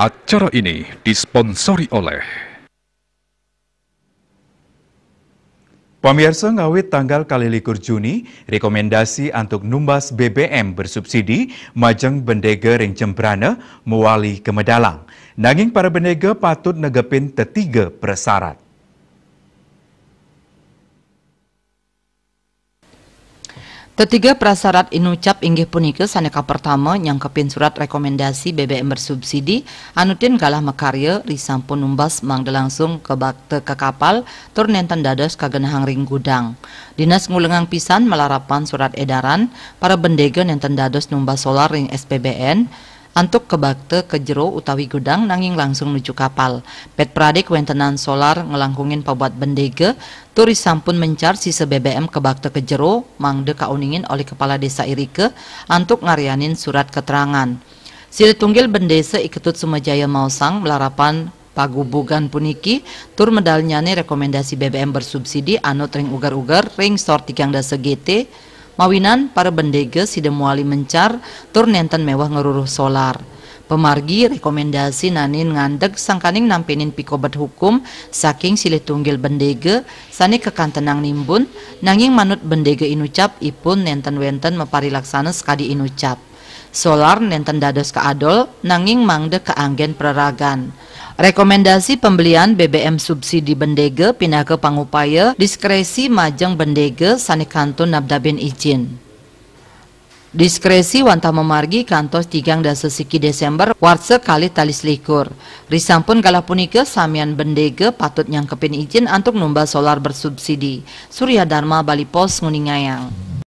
Acara ini disponsori oleh Pemirsa ngawit tanggal kali likur Juni, rekomendasi untuk numbas BBM bersubsidi majeng bendega ring jembrana mewali ke Medalang. Nanging para bendega patut negepin tetiga persyarat. Ketiga prasyarat inucap inggih punika saneka pertama yang kepin surat rekomendasi BBM bersubsidi anutin kalah mekarya risampun numbas mangde langsung ke bakte ke kapal tur nenten dados kagenahang ring gudang. Dinas ngulengang pisan melarapan surat edaran para bendega nenten dados numbas solar ring SPBN Antuk kebakte ke jero utawi gudang nanging langsung menuju kapal. Pet Pradik wentenan solar ngelangkungin pabuat bendege, turis sampun mencar sisa BBM kebakte ke jero, mangde kauningin oleh kepala desa Irike, antuk ngarianin surat keterangan. Sili tunggil bendese iketut Sumajaya Mausang melarapan pagubugan puniki tur medalnyane rekomendasi BBM bersubsidi anu ring ugar-ugar ring sortik yang dasa GT Mawinan para bendege sidemuali mencar tur nenten mewah ngeruruh solar. Pemargi rekomendasi nanin ngandeg sangkaning nampinin pikobat hukum saking silih tunggil bendege sani kekan tenang nimbun nanging manut bendege inucap ipun nenten wenten meparilaksana sekadi inucap. Solar nenten dados ke adol nanging mangde keanggen peragan. Rekomendasi pembelian BBM subsidi Bendege pindah ke Pangupaya, diskresi Majeng Bendege, Sanikantun Nabdabin izin Diskresi wantah memargi kantos tigang dan sesiki Desember warse kali talis likur. pun kalah punika samian bendege patut nyangkepin izin untuk numba solar bersubsidi. Surya Dharma Bali Pos Nguningayang.